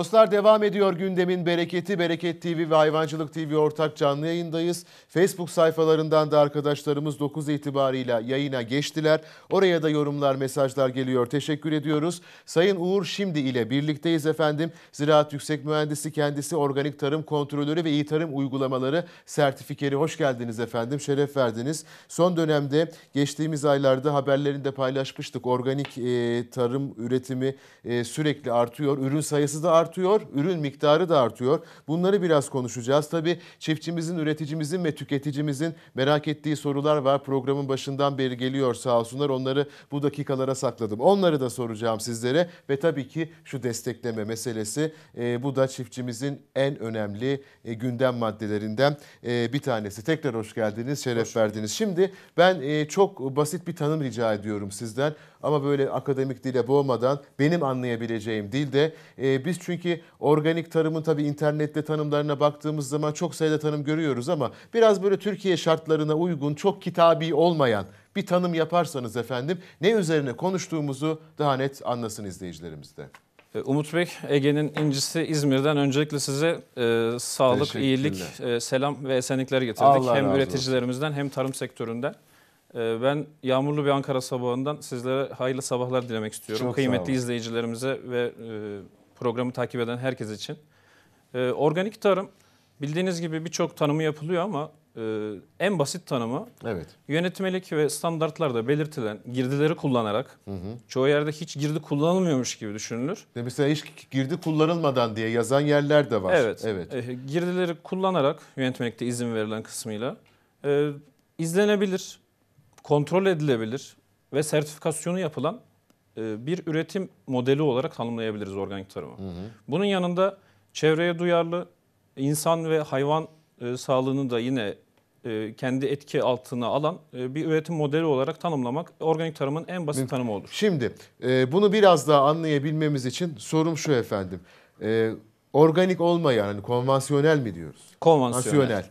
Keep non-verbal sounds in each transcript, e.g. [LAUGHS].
Dostlar devam ediyor gündemin bereketi. Bereket TV ve Hayvancılık TV ortak canlı yayındayız. Facebook sayfalarından da arkadaşlarımız 9 itibarıyla yayına geçtiler. Oraya da yorumlar, mesajlar geliyor. Teşekkür ediyoruz. Sayın Uğur Şimdi ile birlikteyiz efendim. Ziraat Yüksek Mühendisi kendisi organik tarım kontrolörü ve iyi tarım uygulamaları sertifikeri. Hoş geldiniz efendim. Şeref verdiniz. Son dönemde geçtiğimiz aylarda haberlerini de paylaşmıştık. Organik e, tarım üretimi e, sürekli artıyor. Ürün sayısı da artıyor artıyor, ürün miktarı da artıyor. Bunları biraz konuşacağız. Tabii çiftçimizin, üreticimizin ve tüketicimizin merak ettiği sorular var. Programın başından beri geliyor sağ olsunlar. Onları bu dakikalara sakladım. Onları da soracağım sizlere ve tabii ki şu destekleme meselesi. E, bu da çiftçimizin en önemli e, gündem maddelerinden e, bir tanesi. Tekrar hoş geldiniz, şeref hoş verdiniz. Şimdi ben e, çok basit bir tanım rica ediyorum sizden ama böyle akademik dile boğmadan benim anlayabileceğim dilde. E, biz çünkü organik tarımın tabii internette tanımlarına baktığımız zaman çok sayıda tanım görüyoruz ama biraz böyle Türkiye şartlarına uygun çok kitabi olmayan bir tanım yaparsanız efendim ne üzerine konuştuğumuzu daha net anlasın izleyicilerimiz de. E, Umut Bey, Ege'nin incisi İzmir'den öncelikle size e, sağlık, iyilik, e, selam ve esenlikler getirdik. Allah hem üreticilerimizden olsun. hem tarım sektöründen. Ee, ben yağmurlu bir Ankara sabahından sizlere hayırlı sabahlar dilemek istiyorum. Çok Kıymetli izleyicilerimize ve e, programı takip eden herkes için. Ee, organik tarım bildiğiniz gibi birçok tanımı yapılıyor ama e, en basit tanımı evet. yönetmelik ve standartlarda belirtilen girdileri kullanarak hı hı. çoğu yerde hiç girdi kullanılmıyormuş gibi düşünülür. De mesela hiç girdi kullanılmadan diye yazan yerler de var. Evet. evet. Eh, girdileri kullanarak yönetmelikte izin verilen kısmıyla e, izlenebilir kontrol edilebilir ve sertifikasyonu yapılan e, bir üretim modeli olarak tanımlayabiliriz organik tarımı. Hı hı. Bunun yanında çevreye duyarlı insan ve hayvan e, sağlığını da yine e, kendi etki altına alan e, bir üretim modeli olarak tanımlamak organik tarımın en basit tanımı olur. Şimdi bunu biraz daha anlayabilmemiz için sorum şu efendim. organik olmayan, yani konvansiyonel mi diyoruz? Konvansiyonel. konvansiyonel.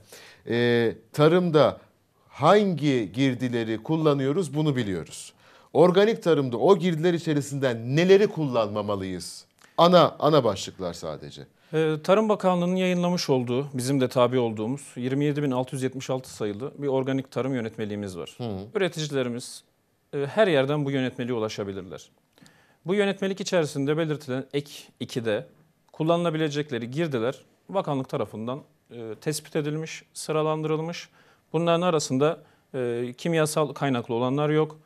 E, tarımda hangi girdileri kullanıyoruz bunu biliyoruz. Organik tarımda o girdiler içerisinden neleri kullanmamalıyız? Ana ana başlıklar sadece. Ee, Tarım Bakanlığı'nın yayınlamış olduğu, bizim de tabi olduğumuz 27.676 sayılı bir organik tarım yönetmeliğimiz var. Hı. Üreticilerimiz e, her yerden bu yönetmeliğe ulaşabilirler. Bu yönetmelik içerisinde belirtilen ek 2'de kullanılabilecekleri girdiler bakanlık tarafından e, tespit edilmiş, sıralandırılmış Bunların arasında e, kimyasal kaynaklı olanlar yok.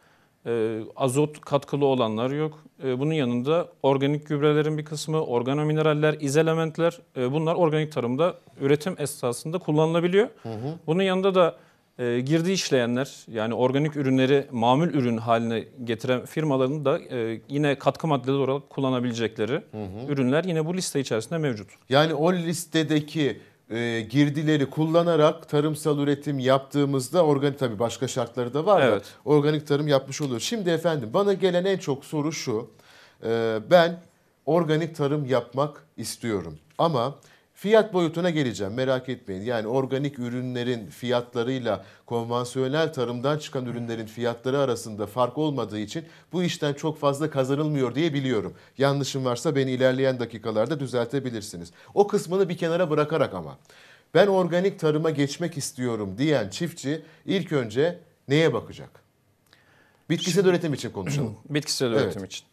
E, azot katkılı olanlar yok. E, bunun yanında organik gübrelerin bir kısmı, organo mineraller, izelementler e, bunlar organik tarımda üretim esasında kullanılabiliyor. Hı hı. Bunun yanında da e, girdi işleyenler yani organik ürünleri mamül ürün haline getiren firmaların da e, yine katkı maddeleri olarak kullanabilecekleri hı hı. ürünler yine bu liste içerisinde mevcut. Yani o listedeki e, girdileri kullanarak tarımsal üretim yaptığımızda organik tabii başka şartları da var evet. da organik tarım yapmış oluyor. Şimdi efendim bana gelen en çok soru şu. E, ben organik tarım yapmak istiyorum ama Fiyat boyutuna geleceğim merak etmeyin. Yani organik ürünlerin fiyatlarıyla konvansiyonel tarımdan çıkan ürünlerin fiyatları arasında fark olmadığı için bu işten çok fazla kazanılmıyor diye biliyorum. Yanlışım varsa beni ilerleyen dakikalarda düzeltebilirsiniz. O kısmını bir kenara bırakarak ama ben organik tarıma geçmek istiyorum diyen çiftçi ilk önce neye bakacak? Bitkisel Şimdi, üretim için konuşalım. [CLEARS THROAT] Bitkisel evet. üretim için.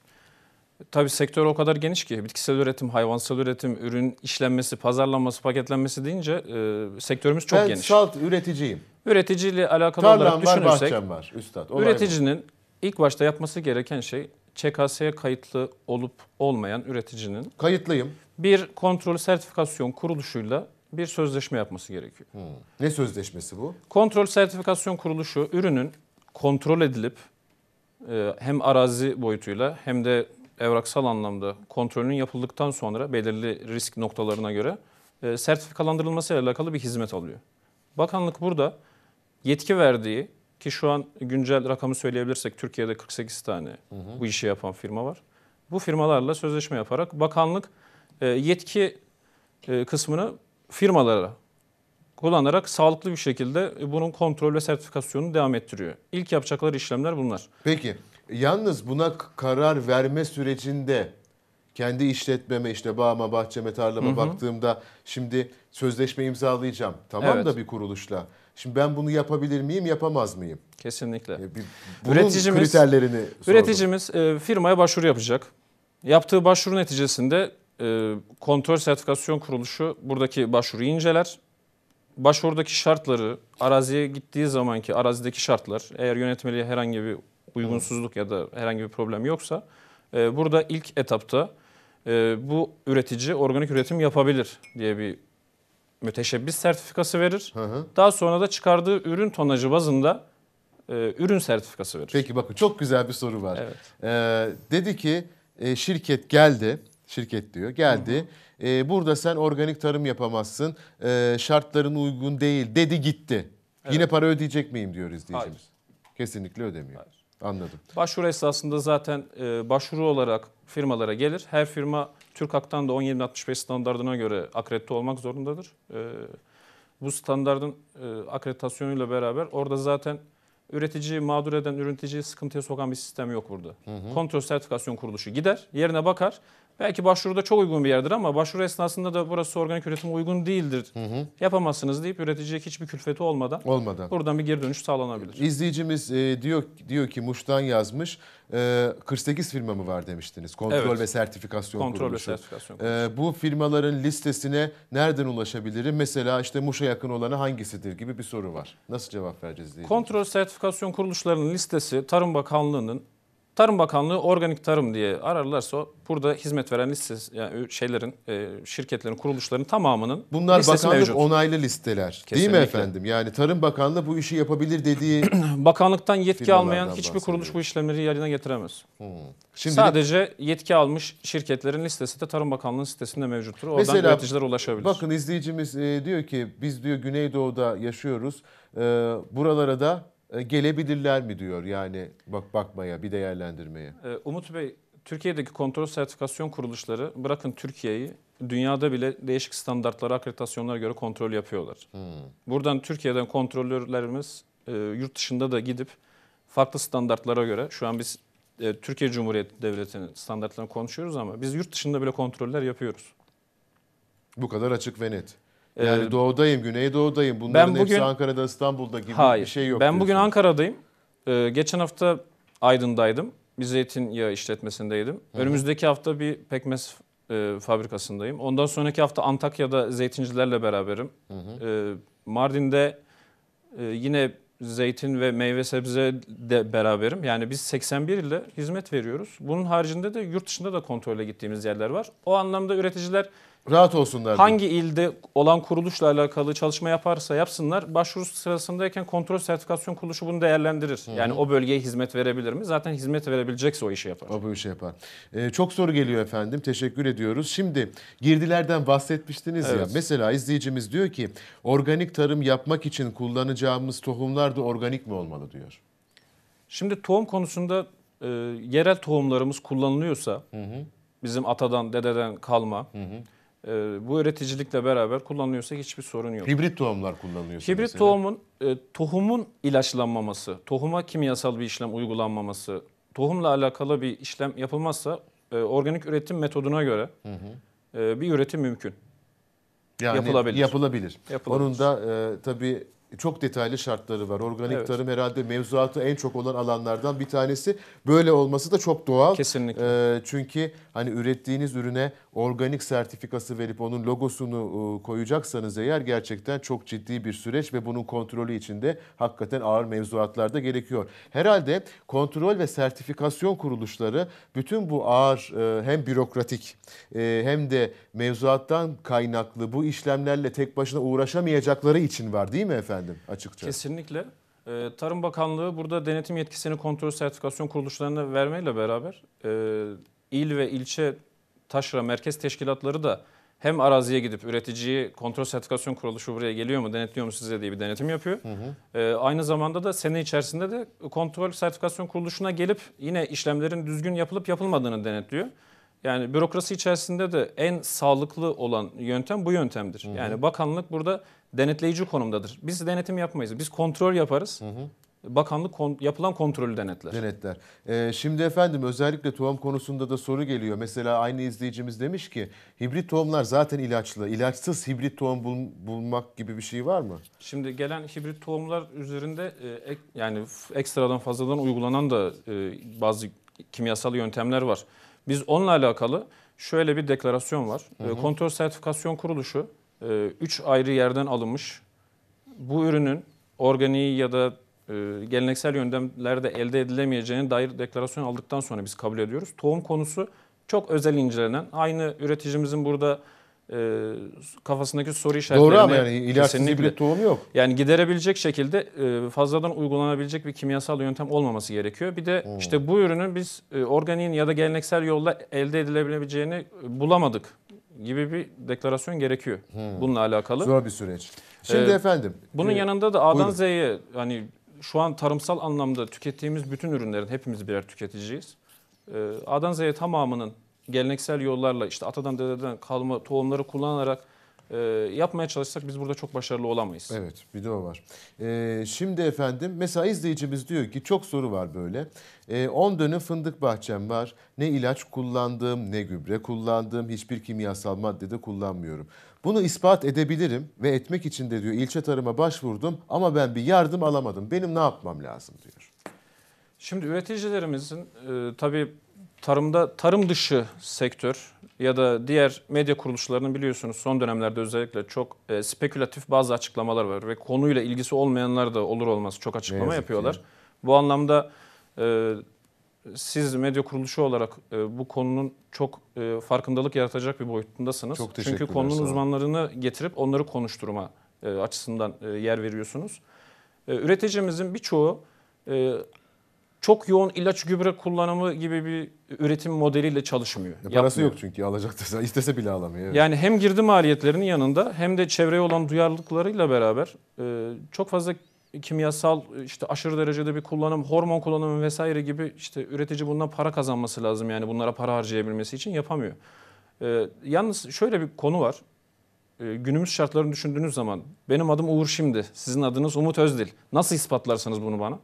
Tabii sektör o kadar geniş ki bitkisel üretim, hayvansal üretim, ürün işlenmesi, pazarlanması, paketlenmesi deyince e, sektörümüz çok ben geniş. Ben salt üreticiyim. Üreticiyle alakalı Tarlam olarak var, düşünürsek bahçem var üstad. Üreticinin bu. ilk başta yapması gereken şey ÇKS'ye kayıtlı olup olmayan üreticinin kayıtlıyım. Bir kontrol sertifikasyon kuruluşuyla bir sözleşme yapması gerekiyor. Hmm. Ne sözleşmesi bu? Kontrol sertifikasyon kuruluşu ürünün kontrol edilip e, hem arazi boyutuyla hem de evraksal anlamda kontrolünün yapıldıktan sonra belirli risk noktalarına göre e, sertifikalandırılması ile alakalı bir hizmet alıyor. Bakanlık burada yetki verdiği ki şu an güncel rakamı söyleyebilirsek Türkiye'de 48 tane hı hı. bu işi yapan firma var. Bu firmalarla sözleşme yaparak bakanlık e, yetki e, kısmını firmalara kullanarak sağlıklı bir şekilde bunun kontrol ve sertifikasyonunu devam ettiriyor. İlk yapacakları işlemler bunlar. Peki. Yalnız buna karar verme sürecinde kendi işletmeme işte bağıma, bahçeme, tarlama hı hı. baktığımda şimdi sözleşme imzalayacağım. Tamam evet. da bir kuruluşla. Şimdi ben bunu yapabilir miyim, yapamaz mıyım? Kesinlikle. E, bir, bunun üreticimiz, kriterlerini üreticimiz, sordum. Üreticimiz e, firmaya başvuru yapacak. Yaptığı başvuru neticesinde e, kontrol sertifikasyon kuruluşu buradaki başvuruyu inceler. Başvurudaki şartları, araziye gittiği zamanki arazideki şartlar, eğer yönetmeliğe herhangi bir uygunsuzluk ya da herhangi bir problem yoksa e, burada ilk etapta e, bu üretici organik üretim yapabilir diye bir müteşebbis sertifikası verir. Hı hı. Daha sonra da çıkardığı ürün tonajı bazında e, ürün sertifikası verir. Peki bakın çok güzel bir soru var. Evet. Ee, dedi ki e, şirket geldi, şirket diyor geldi. Hı hı. E, burada sen organik tarım yapamazsın, e, şartların uygun değil dedi gitti. Evet. Yine para ödeyecek miyim diyor izleyicimiz. Hayır. Kesinlikle ödemiyor. Hayır. Anladım. Başvuru esasında zaten e, başvuru olarak firmalara gelir. Her firma Türk Hak'tan da 1765 standartına göre akredite olmak zorundadır. E, bu standartın e, akreditasyonuyla beraber orada zaten üreticiyi mağdur eden, üreticiyi sıkıntıya sokan bir sistem yok burada. Hı hı. Kontrol sertifikasyon kuruluşu gider, yerine bakar. Belki başvuruda çok uygun bir yerdir ama başvuru esnasında da burası organik üretime uygun değildir. Hı hı. Yapamazsınız deyip üreticiye hiçbir külfeti olmadan, olmadan buradan bir geri dönüş sağlanabilir. İzleyicimiz e, diyor diyor ki Muş'tan yazmış. E, 48 firma mı var demiştiniz? Kontrol evet. ve sertifikasyon Kontrol kuruluşu. ve sertifikasyon e, kuruluşu. E, bu firmaların listesine nereden ulaşabilirim? Mesela işte Muş'a yakın olanı hangisidir gibi bir soru var. Nasıl cevap vereceğiz diye. Kontrol sertifikasyon kuruluşlarının listesi Tarım Bakanlığı'nın Tarım Bakanlığı Organik Tarım diye ararlarsa burada hizmet veren listesi yani şeylerin e, şirketlerin kuruluşların tamamının Bunlar bakanlık mevcut. onaylı listeler Kesinlikle. değil mi efendim? Yani Tarım Bakanlığı bu işi yapabilir dediği [CLEARS THROAT] Bakanlıktan yetki almayan hiçbir kuruluş bu işlemleri yerine getiremez. Hmm. Şimdi Sadece yetki almış şirketlerin listesi de Tarım Bakanlığı'nın sitesinde mevcuttur. Oradan mesela, üreticiler ulaşabilir. Bakın izleyicimiz e, diyor ki biz diyor Güneydoğu'da yaşıyoruz. E, buralara da e, gelebilirler mi diyor yani bak bakmaya bir değerlendirmeye. E, Umut Bey Türkiye'deki kontrol sertifikasyon kuruluşları bırakın Türkiye'yi dünyada bile değişik standartlara, akreditasyonlara göre kontrol yapıyorlar. Hmm. Buradan Türkiye'den kontrolörlerimiz e, yurt dışında da gidip farklı standartlara göre şu an biz e, Türkiye Cumhuriyeti Devleti'nin standartlarını konuşuyoruz ama biz yurt dışında bile kontroller yapıyoruz. Bu kadar açık ve net. Yani ee, doğudayım, güneydoğudayım. Bunların ben bugün, hepsi Ankara'da, İstanbul'da gibi hayır, bir şey yok. Ben bugün Ankara'dayım. Ee, geçen hafta Aydın'daydım. Bir yağı işletmesindeydim. hı Önümüzdeki hafta bir pekmez e, fabrikasındayım. Ondan sonraki hafta Antakya'da zeytincilerle beraberim. Hı hı. E, Mardin'de e, yine zeytin ve meyve sebze de beraberim. Yani biz 81 ile hizmet veriyoruz. Bunun haricinde de yurt dışında da kontrole gittiğimiz yerler var. O anlamda üreticiler rahat olsunlar. Hangi ilde olan kuruluşla alakalı çalışma yaparsa yapsınlar. Başvurusu sırasındayken kontrol sertifikasyon kuruluşu bunu değerlendirir. Hı-hı. Yani o bölgeye hizmet verebilir mi? Zaten hizmet verebilecekse o işi yapar. O bu işi yapar. Ee, çok soru geliyor efendim. Teşekkür ediyoruz. Şimdi girdilerden bahsetmiştiniz evet. ya. Mesela izleyicimiz diyor ki organik tarım yapmak için kullanacağımız tohumlar da organik mi olmalı diyor. Şimdi tohum konusunda e, yerel tohumlarımız kullanılıyorsa hı hı. bizim atadan dededen kalma hı hı ee, bu üreticilikle beraber kullanıyorsak hiçbir sorun yok. Hibrit tohumlar kullanıyorsunuz. Hibrit mesela. tohumun, e, tohumun ilaçlanmaması, tohuma kimyasal bir işlem uygulanmaması, tohumla alakalı bir işlem yapılmazsa e, organik üretim metoduna göre hı hı. E, bir üretim mümkün. Yani yapılabilir. yapılabilir. yapılabilir. Onun da e, tabii çok detaylı şartları var. Organik evet. tarım herhalde mevzuatı en çok olan alanlardan bir tanesi. Böyle olması da çok doğal. Kesinlikle. Ee, çünkü hani ürettiğiniz ürüne organik sertifikası verip onun logosunu e, koyacaksanız eğer gerçekten çok ciddi bir süreç ve bunun kontrolü içinde hakikaten ağır mevzuatlarda gerekiyor. Herhalde kontrol ve sertifikasyon kuruluşları bütün bu ağır e, hem bürokratik e, hem de mevzuattan kaynaklı bu işlemlerle tek başına uğraşamayacakları için var değil mi efendim? etkilendim açıkça. Kesinlikle. Ee, Tarım Bakanlığı burada denetim yetkisini kontrol sertifikasyon kuruluşlarına vermeyle beraber e, il ve ilçe taşra merkez teşkilatları da hem araziye gidip üreticiyi kontrol sertifikasyon kuruluşu buraya geliyor mu denetliyor mu size diye bir denetim yapıyor. Hı hı. Ee, aynı zamanda da sene içerisinde de kontrol sertifikasyon kuruluşuna gelip yine işlemlerin düzgün yapılıp yapılmadığını denetliyor. Yani bürokrasi içerisinde de en sağlıklı olan yöntem bu yöntemdir. Hı hı. Yani bakanlık burada denetleyici konumdadır. Biz denetim yapmayız. Biz kontrol yaparız. Hı hı. Bakanlık kon, yapılan kontrolü denetler. Denetler. Ee, şimdi efendim özellikle tohum konusunda da soru geliyor. Mesela aynı izleyicimiz demiş ki hibrit tohumlar zaten ilaçlı. İlaçsız hibrit tohum bul, bulmak gibi bir şey var mı? Şimdi gelen hibrit tohumlar üzerinde e, ek, yani ekstradan fazladan uygulanan da e, bazı kimyasal yöntemler var. Biz onunla alakalı şöyle bir deklarasyon var. Hı e, hı. E, Kontrol Sertifikasyon Kuruluşu ee, üç ayrı yerden alınmış. Bu ürünün organiği ya da e, geleneksel yöntemlerde elde edilemeyeceğine dair deklarasyon aldıktan sonra biz kabul ediyoruz. Tohum konusu çok özel incelenen, aynı üreticimizin burada e, kafasındaki soru işaretlerini... Doğru ama yani ilaçsız bir tohum yok. Yani giderebilecek şekilde e, fazladan uygulanabilecek bir kimyasal yöntem olmaması gerekiyor. Bir de hmm. işte bu ürünün biz e, organiğin ya da geleneksel yolla elde edilebileceğini bulamadık gibi bir deklarasyon gerekiyor. Hmm. Bununla alakalı. Zor bir süreç. Şimdi ee, efendim. Bunun e, yanında da A'dan buyurun. Z'ye hani şu an tarımsal anlamda tükettiğimiz bütün ürünlerin hepimiz birer tüketiciyiz. Ee, A'dan Z'ye tamamının geleneksel yollarla işte atadan dededen kalma tohumları kullanarak e, yapmaya çalışsak biz burada çok başarılı olamayız. Evet bir de o var. E, şimdi efendim mesela izleyicimiz diyor ki çok soru var böyle. 10 e, ee, dönüm fındık bahçem var. Ne ilaç kullandım ne gübre kullandım. Hiçbir kimyasal madde de kullanmıyorum. Bunu ispat edebilirim ve etmek için de diyor ilçe tarıma başvurdum ama ben bir yardım alamadım. Benim ne yapmam lazım diyor. Şimdi üreticilerimizin e, tabii tarımda tarım dışı sektör ya da diğer medya kuruluşlarının biliyorsunuz son dönemlerde özellikle çok e, spekülatif bazı açıklamalar var ve konuyla ilgisi olmayanlar da olur olmaz çok açıklama yapıyorlar. Ki. Bu anlamda e, siz medya kuruluşu olarak e, bu konunun çok e, farkındalık yaratacak bir boyutundasınız. Çok Çünkü konunun uzmanlarını getirip onları konuşturma e, açısından e, yer veriyorsunuz. E, üreticimizin birçoğu e, çok yoğun ilaç gübre kullanımı gibi bir üretim modeliyle çalışmıyor. E, parası yapmıyor. yok çünkü alacaktı. İstese bile alamıyor. Yani hem girdi maliyetlerinin yanında hem de çevreye olan duyarlılıklarıyla beraber e, çok fazla kimyasal işte aşırı derecede bir kullanım, hormon kullanımı vesaire gibi işte üretici bundan para kazanması lazım yani bunlara para harcayabilmesi için yapamıyor. E, yalnız şöyle bir konu var. günümüz şartlarını düşündüğünüz zaman benim adım Uğur Şimdi, sizin adınız Umut Özdil. Nasıl ispatlarsınız bunu bana?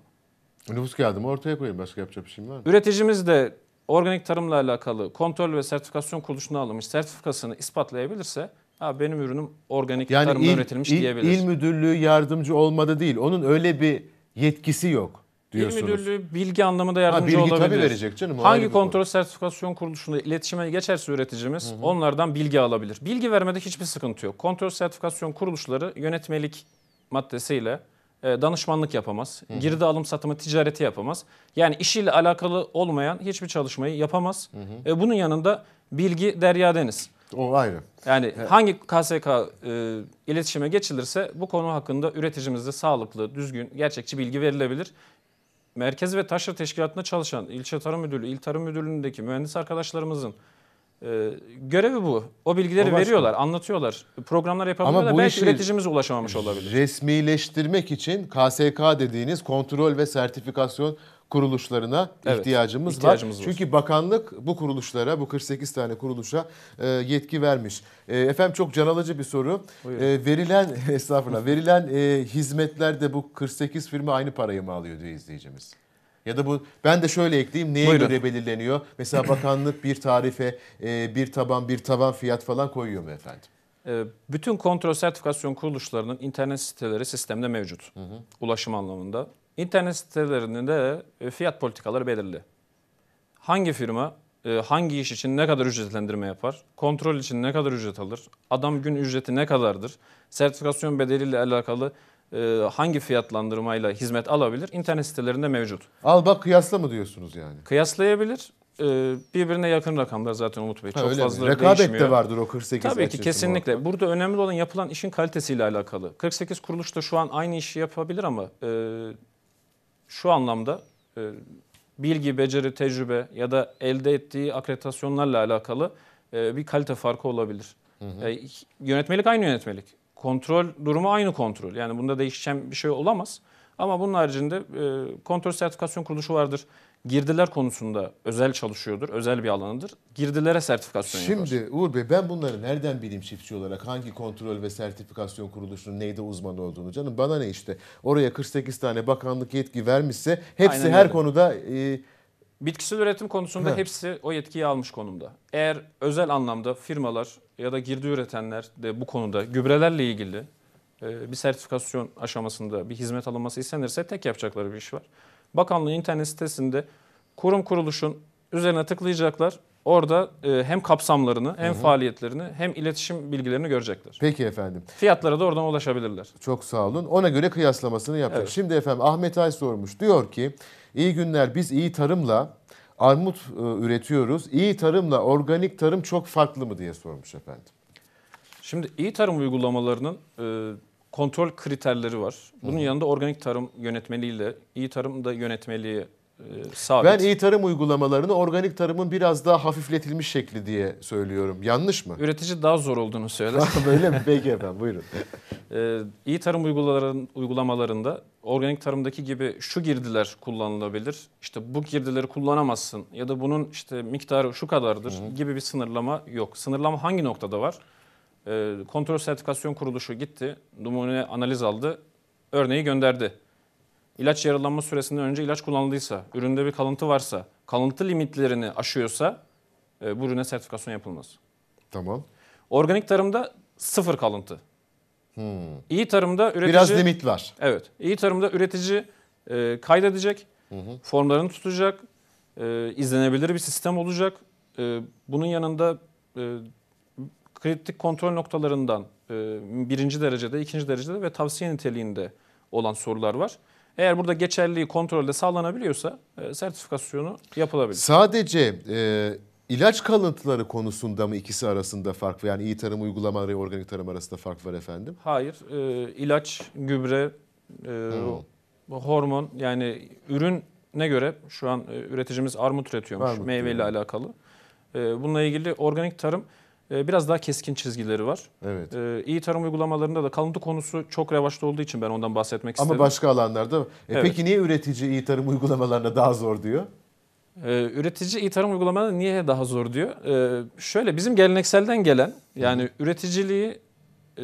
Nüfus kağıdımı ortaya koyayım. Başka yapacak bir şeyim var mı? Üreticimiz de organik tarımla alakalı kontrol ve sertifikasyon kuruluşuna alınmış sertifikasını ispatlayabilirse ha benim ürünüm organik yani tarımla il, üretilmiş il, diyebilir. İl müdürlüğü yardımcı olmadı değil. Onun öyle bir yetkisi yok diyorsunuz. İl müdürlüğü bilgi anlamında yardımcı ha, bilgi olabilir. Tabii verecek canım. Hangi kontrol sertifikasyon kuruluşunda iletişime geçerse üreticimiz hı hı. onlardan bilgi alabilir. Bilgi vermede hiçbir sıkıntı yok. Kontrol sertifikasyon kuruluşları yönetmelik maddesiyle e, danışmanlık yapamaz. Hı-hı. Girdi alım satımı ticareti yapamaz. Yani işiyle alakalı olmayan hiçbir çalışmayı yapamaz. Hı e, Bunun yanında bilgi derya deniz. O ayrı. Yani evet. hangi KSK e, iletişime geçilirse bu konu hakkında üreticimizde sağlıklı, düzgün, gerçekçi bilgi verilebilir. Merkez ve Taşra Teşkilatı'nda çalışan ilçe Tarım Müdürlüğü, il Tarım Müdürlüğü'ndeki mühendis arkadaşlarımızın ee, görevi bu. O bilgileri Ama veriyorlar, anlatıyorlar. Programlar yapabiliyorlar. Ama bu da belki iletişimimize ulaşamamış olabilir. Resmileştirmek için KSK dediğiniz kontrol ve sertifikasyon kuruluşlarına evet, ihtiyacımız, ihtiyacımız var. Çünkü bakanlık bu kuruluşlara, bu 48 tane kuruluşa e, yetki vermiş. E, efendim çok can alıcı bir soru. E, verilen [LAUGHS] estağfurullah verilen e, hizmetlerde bu 48 firma aynı parayı mı alıyor diyor izleyicimiz. Ya da bu ben de şöyle ekleyeyim neye Buyurun. göre belirleniyor? Mesela bakanlık bir tarife, e, bir taban, bir tavan fiyat falan koyuyor mu efendim? E, bütün kontrol sertifikasyon kuruluşlarının internet siteleri sistemde mevcut. Hı hı. Ulaşım anlamında. İnternet sitelerinde de e, fiyat politikaları belirli. Hangi firma hangi iş için ne kadar ücretlendirme yapar? Kontrol için ne kadar ücret alır? Adam gün ücreti ne kadardır? Sertifikasyon bedeliyle alakalı e, hangi fiyatlandırmayla hizmet alabilir? İnternet sitelerinde mevcut. Al bak kıyasla mı diyorsunuz yani? Kıyaslayabilir. E, birbirine yakın rakamlar zaten Umut Bey. Ha, Çok fazla değişmiyor. Rekabet de vardır o 48 Tabii ki kesinlikle. Olarak. Burada önemli olan yapılan işin kalitesiyle alakalı. 48 kuruluş da şu an aynı işi yapabilir ama e, şu anlamda bilgi, beceri, tecrübe ya da elde ettiği akreditasyonlarla alakalı bir kalite farkı olabilir. Hı hı. Yönetmelik aynı yönetmelik kontrol durumu aynı kontrol. Yani bunda değişen bir şey olamaz. Ama bunun haricinde e, kontrol sertifikasyon kuruluşu vardır. Girdiler konusunda özel çalışıyordur, özel bir alanıdır. Girdilere sertifikasyon Şimdi yapar. Uğur Bey ben bunları nereden bileyim çiftçi olarak? Hangi kontrol ve sertifikasyon kuruluşunun neyde uzman olduğunu canım bana ne işte. Oraya 48 tane bakanlık yetki vermişse hepsi Aynen her öyle. konuda... E, Bitkisel üretim konusunda evet. hepsi o yetkiyi almış konumda. Eğer özel anlamda firmalar ya da girdi üretenler de bu konuda gübrelerle ilgili e, bir sertifikasyon aşamasında bir hizmet alınması istenirse tek yapacakları bir iş var. Bakanlığın internet sitesinde kurum kuruluşun Üzerine tıklayacaklar. Orada e, hem kapsamlarını hem Hı-hı. faaliyetlerini hem iletişim bilgilerini görecekler. Peki efendim. Fiyatlara da oradan ulaşabilirler. Çok sağ olun. Ona göre kıyaslamasını yapacak. Evet. Şimdi efendim Ahmet Ay sormuş. Diyor ki iyi günler biz iyi tarımla armut e, üretiyoruz. İyi tarımla organik tarım çok farklı mı diye sormuş efendim. Şimdi iyi tarım uygulamalarının e, kontrol kriterleri var. Bunun Hı. yanında organik tarım yönetmeliğiyle iyi tarım da yönetmeliği e, sabit. Ben iyi tarım uygulamalarını organik tarımın biraz daha hafifletilmiş şekli diye söylüyorum. Yanlış mı? Üretici daha zor olduğunu söyler. [LAUGHS] Böyle mi? Peki efendim buyurun. Ee, iyi tarım uygulamalarında organik tarımdaki gibi şu girdiler kullanılabilir. İşte bu girdileri kullanamazsın ya da bunun işte miktarı şu kadardır Hı-hı. gibi bir sınırlama yok. Sınırlama hangi noktada var? Ee, kontrol sertifikasyon kuruluşu gitti, numune analiz aldı, örneği gönderdi ilaç yaralanma süresinden önce ilaç kullanıldıysa, üründe bir kalıntı varsa, kalıntı limitlerini aşıyorsa e, bu ürüne sertifikasyon yapılmaz. Tamam. Organik tarımda sıfır kalıntı. Hmm. İyi tarımda üretici... Biraz limit var. Evet. İyi tarımda üretici e, kaydedecek, hı hı. formlarını tutacak, e, izlenebilir bir sistem olacak. E, bunun yanında e, kritik kontrol noktalarından e, birinci derecede, ikinci derecede ve tavsiye niteliğinde olan sorular var. Eğer burada geçerliliği kontrolde sağlanabiliyorsa e, sertifikasyonu yapılabilir. Sadece e, ilaç kalıntıları konusunda mı ikisi arasında fark var? Yani iyi tarım uygulamaları ve organik tarım arasında fark var efendim. Hayır. E, ilaç, gübre, e, hmm. hormon yani ürün ne göre şu an e, üreticimiz armut üretiyormuş armut meyveyle yani. alakalı. E, bununla ilgili organik tarım ee, biraz daha keskin çizgileri var. Evet. Ee, iyi tarım uygulamalarında da kalıntı konusu çok revaçta olduğu için ben ondan bahsetmek istedim. Ama başka alanlarda. E evet. Peki niye üretici iyi tarım uygulamalarına daha zor diyor? Ee, üretici iyi tarım uygulamalarına niye daha zor diyor? Ee, şöyle bizim gelenekselden gelen yani Hı. üreticiliği e,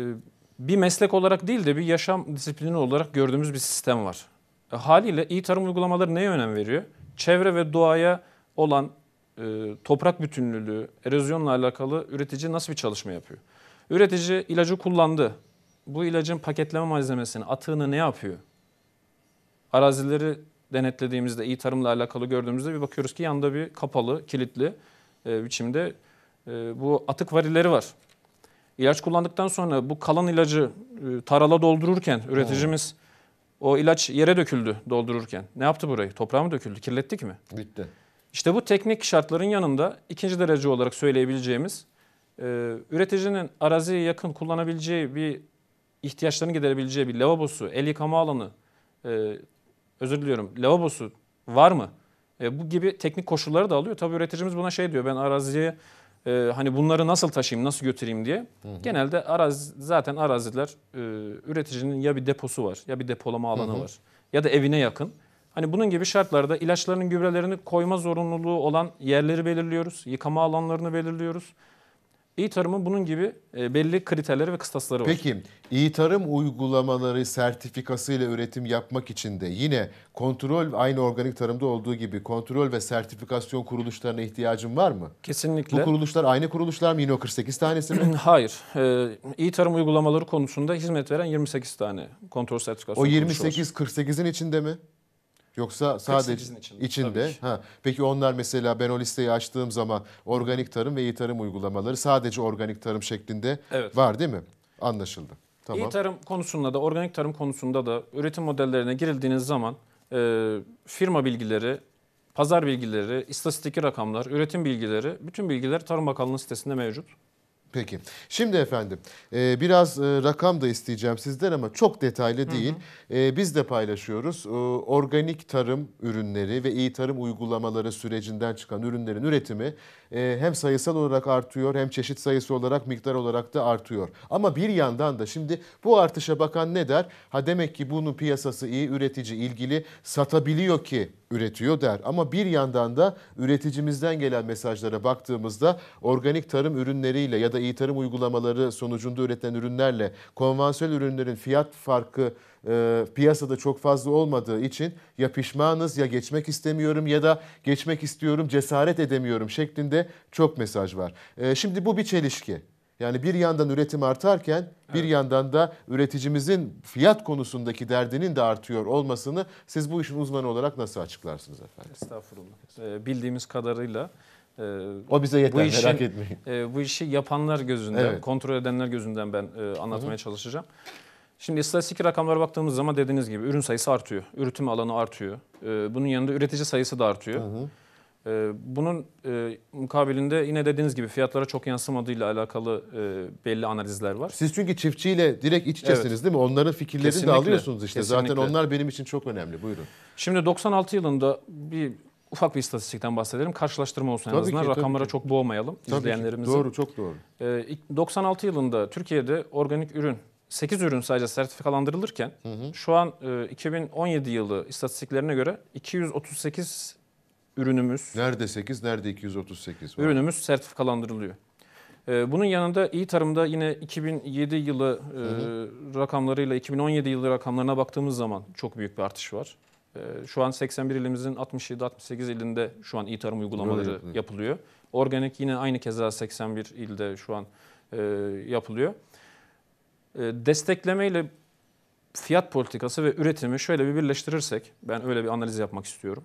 bir meslek olarak değil de bir yaşam disiplini olarak gördüğümüz bir sistem var. E, haliyle iyi tarım uygulamaları neye önem veriyor? Çevre ve doğaya olan e, toprak bütünlülüğü, erozyonla alakalı üretici nasıl bir çalışma yapıyor? Üretici ilacı kullandı. Bu ilacın paketleme malzemesini, atığını ne yapıyor? Arazileri denetlediğimizde, iyi tarımla alakalı gördüğümüzde bir bakıyoruz ki yanda bir kapalı, kilitli e, biçimde e, bu atık varilleri var. İlaç kullandıktan sonra bu kalan ilacı e, tarala doldururken üreticimiz... Hmm. O ilaç yere döküldü doldururken. Ne yaptı burayı? Toprağa mı döküldü? Kirlettik mi? Bitti. İşte bu teknik şartların yanında ikinci derece olarak söyleyebileceğimiz e, üreticinin araziye yakın kullanabileceği bir ihtiyaçlarını giderebileceği bir lavabosu, el yıkama alanı, e, özür diliyorum lavabosu var mı? E, bu gibi teknik koşulları da alıyor. Tabii üreticimiz buna şey diyor ben araziye e, hani bunları nasıl taşıyayım, nasıl götüreyim diye. Hı hı. Genelde arazi, zaten araziler e, üreticinin ya bir deposu var ya bir depolama alanı hı hı. var ya da evine yakın. Hani bunun gibi şartlarda ilaçların gübrelerini koyma zorunluluğu olan yerleri belirliyoruz. Yıkama alanlarını belirliyoruz. İyi tarımın bunun gibi e, belli kriterleri ve kıstasları var. Peki iyi tarım uygulamaları sertifikasıyla üretim yapmak için de yine kontrol aynı organik tarımda olduğu gibi kontrol ve sertifikasyon kuruluşlarına ihtiyacın var mı? Kesinlikle. Bu kuruluşlar aynı kuruluşlar mı yine o 48 tanesi mi? [CLEARS THROAT] Hayır. Ee, iyi tarım uygulamaları konusunda hizmet veren 28 tane kontrol sertifikasyon O 28 48'in içinde mi? Yoksa sadece içinde. içinde. Ha. Peki onlar mesela ben o listeyi açtığım zaman organik tarım ve iyi tarım uygulamaları sadece organik tarım şeklinde evet. var değil mi? Anlaşıldı. Tamam. İyi tarım konusunda da organik tarım konusunda da üretim modellerine girildiğiniz zaman e, firma bilgileri, pazar bilgileri, istatistik rakamlar, üretim bilgileri bütün bilgiler Tarım Bakanlığı sitesinde mevcut. Peki. Şimdi efendim e, biraz e, rakam da isteyeceğim sizden ama çok detaylı değil. Hı hı. E, biz de paylaşıyoruz. organik tarım ürünleri ve iyi tarım uygulamaları sürecinden çıkan ürünlerin üretimi e, hem sayısal olarak artıyor hem çeşit sayısı olarak miktar olarak da artıyor. Ama bir yandan da şimdi bu artışa bakan ne der? Ha demek ki bunun piyasası iyi, üretici ilgili satabiliyor ki üretiyor der. Ama bir yandan da üreticimizden gelen mesajlara baktığımızda organik tarım ürünleriyle ya da iyi tarım uygulamaları sonucunda üretilen ürünlerle konvansiyonel ürünlerin fiyat farkı e, piyasada çok fazla olmadığı için ya pişmanız ya geçmek istemiyorum ya da geçmek istiyorum cesaret edemiyorum şeklinde çok mesaj var. E, şimdi bu bir çelişki. Yani bir yandan üretim artarken bir yandan da üreticimizin fiyat konusundaki derdinin de artıyor olmasını siz bu işin uzmanı olarak nasıl açıklarsınız efendim? Estağfurullah. Ee, bildiğimiz kadarıyla e, o bize yeter bu işin, merak etmeyin. E, bu işi yapanlar gözünden, evet. kontrol edenler gözünden ben e, anlatmaya Hı-hı. çalışacağım. Şimdi istatistik rakamlara baktığımız zaman dediğiniz gibi ürün sayısı artıyor. Üretim alanı artıyor. Ee, bunun yanında üretici sayısı da artıyor. Hı hı. Ee, bunun e, mukabilinde yine dediğiniz gibi fiyatlara çok yansımadığıyla alakalı e, belli analizler var. Siz çünkü çiftçiyle direkt iç içesiniz evet. değil mi? Onların fikirlerini kesinlikle, de alıyorsunuz işte. Kesinlikle. Zaten onlar benim için çok önemli. Buyurun. Şimdi 96 yılında bir ufak bir istatistikten bahsedelim. Karşılaştırma olsun en azından. Ki, Rakamlara ki. çok boğmayalım izleyenlerimizi. Doğru, çok doğru. 96 ee, yılında Türkiye'de organik ürün 8 ürün sadece sertifikalandırılırken hı hı. şu an e, 2017 yılı istatistiklerine göre 238 ürünümüz nerede 8 nerede 238 var. Ürünümüz sertifikalandırılıyor. E, bunun yanında iyi tarımda yine 2007 yılı e, hı hı. rakamlarıyla 2017 yılı rakamlarına baktığımız zaman çok büyük bir artış var. E, şu an 81 ilimizin 67-68 ilinde şu an iyi tarım uygulamaları Öyle yapılıyor. yapılıyor. Organik yine aynı keza 81 ilde şu an e, yapılıyor. Ee, desteklemeyle fiyat politikası ve üretimi şöyle bir birleştirirsek, ben öyle bir analiz yapmak istiyorum.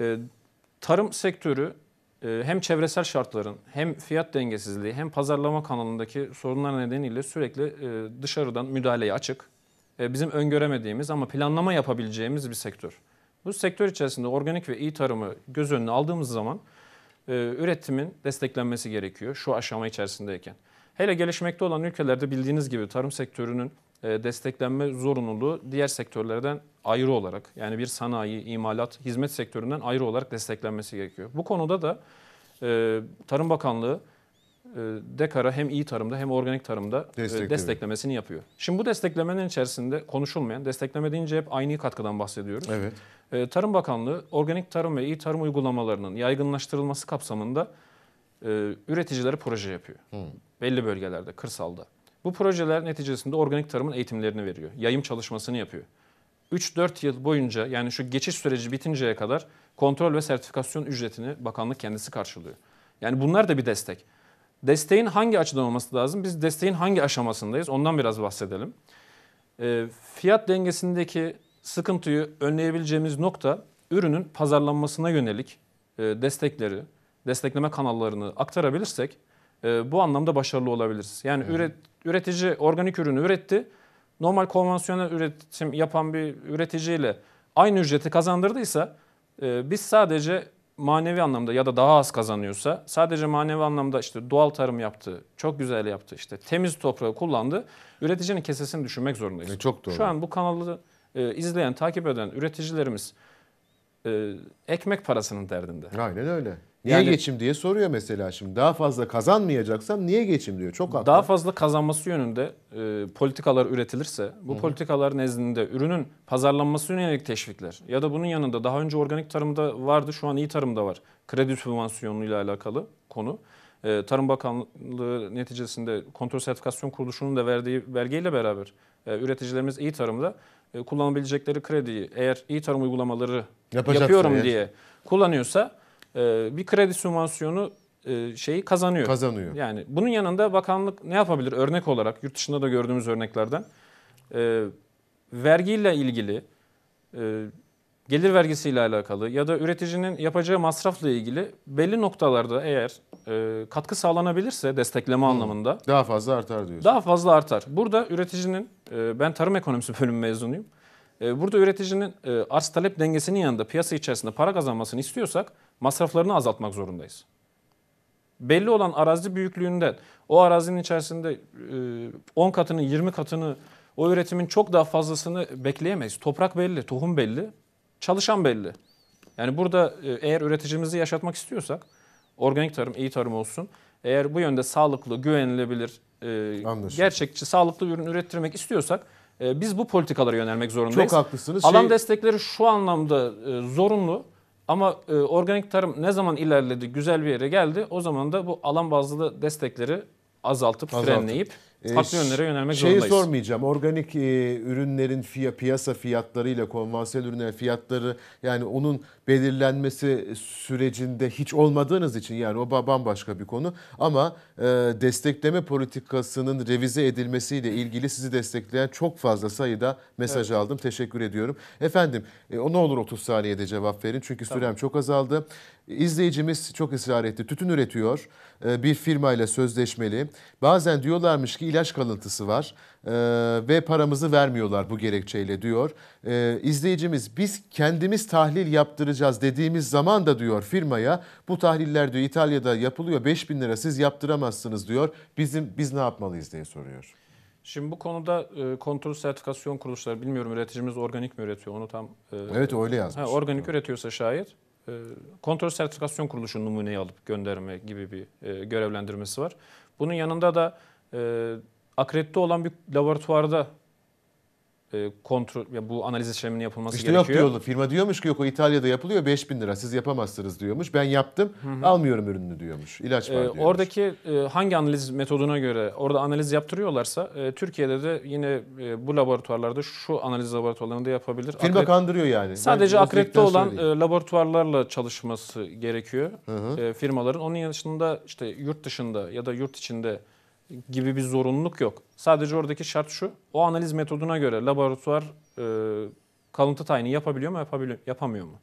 Ee, tarım sektörü e, hem çevresel şartların hem fiyat dengesizliği hem pazarlama kanalındaki sorunlar nedeniyle sürekli e, dışarıdan müdahaleye açık. E, bizim öngöremediğimiz ama planlama yapabileceğimiz bir sektör. Bu sektör içerisinde organik ve iyi tarımı göz önüne aldığımız zaman üretimin desteklenmesi gerekiyor şu aşama içerisindeyken. Hele gelişmekte olan ülkelerde bildiğiniz gibi tarım sektörünün e, desteklenme zorunluluğu diğer sektörlerden ayrı olarak yani bir sanayi, imalat, hizmet sektöründen ayrı olarak desteklenmesi gerekiyor. Bu konuda da e, Tarım Bakanlığı e, Dekar'a hem iyi tarımda hem organik tarımda desteklemesini yapıyor. Şimdi bu desteklemenin içerisinde konuşulmayan, destekleme deyince hep aynı katkıdan bahsediyoruz. Evet. Tarım Bakanlığı organik tarım ve iyi tarım uygulamalarının yaygınlaştırılması kapsamında e, üreticileri proje yapıyor. Hmm. Belli bölgelerde, kırsalda. Bu projeler neticesinde organik tarımın eğitimlerini veriyor. Yayım çalışmasını yapıyor. 3-4 yıl boyunca yani şu geçiş süreci bitinceye kadar kontrol ve sertifikasyon ücretini bakanlık kendisi karşılıyor. Yani bunlar da bir destek. Desteğin hangi açıdan olması lazım? Biz desteğin hangi aşamasındayız? Ondan biraz bahsedelim. E, fiyat dengesindeki sıkıntıyı önleyebileceğimiz nokta ürünün pazarlanmasına yönelik e, destekleri, destekleme kanallarını aktarabilirsek e, bu anlamda başarılı olabiliriz. Yani hmm. üret, üretici organik ürünü üretti. Normal konvansiyonel üretim yapan bir üreticiyle aynı ücreti kazandırdıysa e, biz sadece manevi anlamda ya da daha az kazanıyorsa sadece manevi anlamda işte doğal tarım yaptı, çok güzel yaptı, işte temiz toprağı kullandı. Üreticinin kesesini düşünmek zorundayız. E çok doğru. Şu an bu kanalı e, izleyen, takip eden üreticilerimiz e, ekmek parasının derdinde. Aynen öyle. Niye yani, geçim diye soruyor mesela şimdi. Daha fazla kazanmayacaksam niye geçim diyor. Çok haklı. Daha fazla kazanması yönünde e, politikalar üretilirse, bu Hı-hı. politikalar nezdinde ürünün pazarlanması yönelik teşvikler ya da bunun yanında daha önce organik tarımda vardı, şu an iyi tarımda var. Kredi ile alakalı konu. E, Tarım Bakanlığı neticesinde kontrol sertifikasyon kuruluşunun da verdiği belgeyle beraber e, üreticilerimiz iyi tarımda e, kullanabilecekleri krediyi eğer iyi tarım uygulamaları Yapacaksa yapıyorum eğer. diye kullanıyorsa e, bir kredi sübvansiyonu e, şeyi kazanıyor. Kazanıyor. Yani bunun yanında bakanlık ne yapabilir örnek olarak yurt dışında da gördüğümüz örneklerden e, vergiyle ilgili gelir vergisiyle alakalı ya da üreticinin yapacağı masrafla ilgili belli noktalarda eğer e, katkı sağlanabilirse destekleme hmm. anlamında daha fazla artar diyorsun. Daha fazla artar. Burada üreticinin e, ben tarım ekonomisi bölümü mezunuyum. E, burada üreticinin e, arz talep dengesinin yanında piyasa içerisinde para kazanmasını istiyorsak masraflarını azaltmak zorundayız. Belli olan arazi büyüklüğünden o arazinin içerisinde e, 10 katını 20 katını o üretimin çok daha fazlasını bekleyemeyiz. Toprak belli, tohum belli çalışan belli. Yani burada e, eğer üreticimizi yaşatmak istiyorsak organik tarım, iyi tarım olsun. Eğer bu yönde sağlıklı, güvenilebilir, e, gerçekçi, sağlıklı bir ürün ürettirmek istiyorsak e, biz bu politikalara yönelmek zorundayız. Çok haklısınız. Alan şey... destekleri şu anlamda e, zorunlu. Ama e, organik tarım ne zaman ilerledi, güzel bir yere geldi o zaman da bu alan bazlı destekleri azaltıp, azaltıp. frenleyip ee, Farklı yönlere yönelmek şeyi zorundayız. Şeyi sormayacağım. Organik e, ürünlerin fiyat, piyasa ile konvansiyonel ürünler fiyatları yani onun belirlenmesi sürecinde hiç olmadığınız için yani o bambaşka bir konu. Ama e, destekleme politikasının revize edilmesiyle ilgili sizi destekleyen çok fazla sayıda mesaj evet. aldım. Teşekkür ediyorum. Efendim e, o ne olur 30 saniyede cevap verin çünkü sürem çok azaldı. İzleyicimiz çok ısrar etti. Tütün üretiyor e, bir firmayla sözleşmeli. Bazen diyorlarmış ki ilaç kalıntısı var e, ve paramızı vermiyorlar bu gerekçeyle diyor. E, İzleyicimiz biz kendimiz tahlil yaptıracağız dediğimiz zaman da diyor firmaya bu tahliller diyor İtalya'da yapılıyor 5 bin lira siz yaptıramazsınız diyor. Bizim biz ne yapmalıyız diye soruyor. Şimdi bu konuda e, kontrol sertifikasyon kuruluşları bilmiyorum üreticimiz organik mi üretiyor onu tam e, Evet öyle yazmış. Ha, organik evet. üretiyorsa şayet e, kontrol sertifikasyon kuruluşunun numuneyi alıp gönderme gibi bir e, görevlendirmesi var. Bunun yanında da e, akredite olan bir laboratuvarda e, kontrol ya bu analiz işleminin yapılması işte gerekiyor. yok diyordu. Firma diyormuş ki yok o İtalya'da yapılıyor 5000 lira siz yapamazsınız diyormuş. Ben yaptım Hı-hı. almıyorum ürününü diyormuş. İlaç e, var e, diyormuş. Oradaki e, hangi analiz metoduna göre orada analiz yaptırıyorlarsa e, Türkiye'de de yine e, bu laboratuvarlarda şu analiz laboratuvarlarında yapabilir. Firma Akre... kandırıyor yani. Sadece ben akredite olan e, laboratuvarlarla çalışması gerekiyor Hı -hı. e, firmaların. Onun yanında işte yurt dışında ya da yurt içinde gibi bir zorunluluk yok. Sadece oradaki şart şu, o analiz metoduna göre laboratuvar e, kalıntı tayini yapabiliyor mu, yapabiliyor, yapamıyor mu?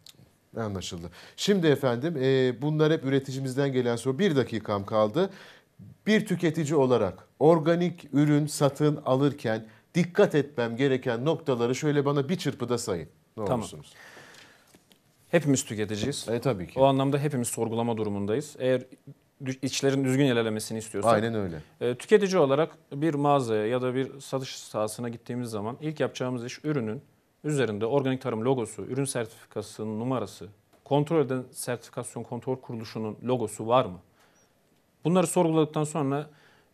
Anlaşıldı. Şimdi efendim e, bunlar hep üreticimizden gelen soru. Bir dakikam kaldı. Bir tüketici olarak organik ürün satın alırken dikkat etmem gereken noktaları şöyle bana bir çırpıda sayın. Ne tamam. olursunuz? Hepimiz tüketiciyiz. E tabii ki. O anlamda hepimiz sorgulama durumundayız. Eğer işlerin düzgün ilerlemesini istiyorsak. Aynen öyle. E, tüketici olarak bir mağazaya ya da bir satış sahasına gittiğimiz zaman ilk yapacağımız iş ürünün üzerinde organik tarım logosu, ürün sertifikasının numarası, kontrol eden sertifikasyon kontrol kuruluşunun logosu var mı? Bunları sorguladıktan sonra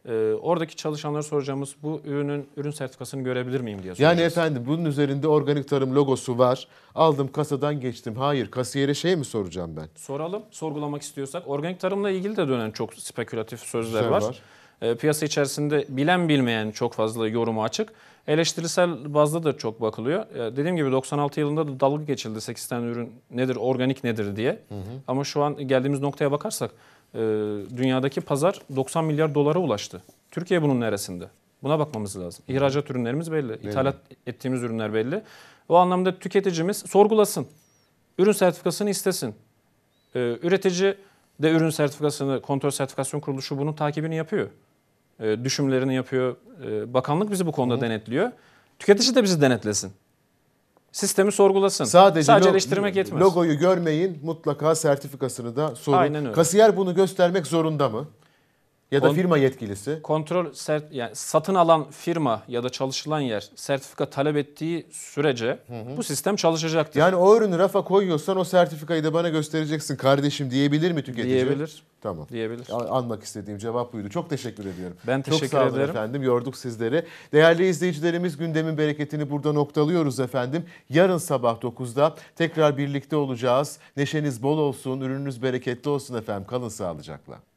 e, oradaki çalışanlara soracağımız bu ürünün ürün sertifikasını görebilir miyim diye soracağız. Yani efendim bunun üzerinde organik tarım logosu var. Aldım kasadan geçtim. Hayır kasiyere şey mi soracağım ben? Soralım sorgulamak istiyorsak. Organik tarımla ilgili de dönen çok spekülatif sözler Güzel var. var. E, piyasa içerisinde bilen bilmeyen çok fazla yorumu açık. Eleştirisel bazda da çok bakılıyor. E, dediğim gibi 96 yılında da dalga geçildi 8 tane ürün nedir organik nedir diye. Hı hı. Ama şu an geldiğimiz noktaya bakarsak e, dünyadaki pazar 90 milyar dolara ulaştı. Türkiye bunun neresinde? Buna bakmamız lazım. İhracat ürünlerimiz belli. belli. İthalat ettiğimiz ürünler belli. O anlamda tüketicimiz sorgulasın. Ürün sertifikasını istesin. Ee, üretici de ürün sertifikasını, kontrol sertifikasyon kuruluşu bunun takibini yapıyor. Ee, düşümlerini yapıyor. Ee, bakanlık bizi bu konuda Hı. denetliyor. Tüketici de bizi denetlesin sistemi sorgulasın. Sadece, Sadece lo- eleştirmek yetmez. Logoyu görmeyin mutlaka sertifikasını da sorun. Aynen öyle. Kasiyer bunu göstermek zorunda mı? Ya da Kon- firma yetkilisi. Kontrol sert yani satın alan firma ya da çalışılan yer sertifika talep ettiği sürece bu sistem çalışacaktır. Yani o ürünü rafa koyuyorsan o sertifikayı da bana göstereceksin kardeşim diyebilir mi tüketici? Diyebilir. Tamam. Diyebilir. Anmak istediğim cevap buydu. Çok teşekkür ediyorum. Ben teşekkür Çok sağ olun ederim. efendim. Yorduk sizleri. Değerli izleyicilerimiz gündemin bereketini burada noktalıyoruz efendim. Yarın sabah 9'da tekrar birlikte olacağız. Neşeniz bol olsun, ürününüz bereketli olsun efendim. Kalın sağlıcakla.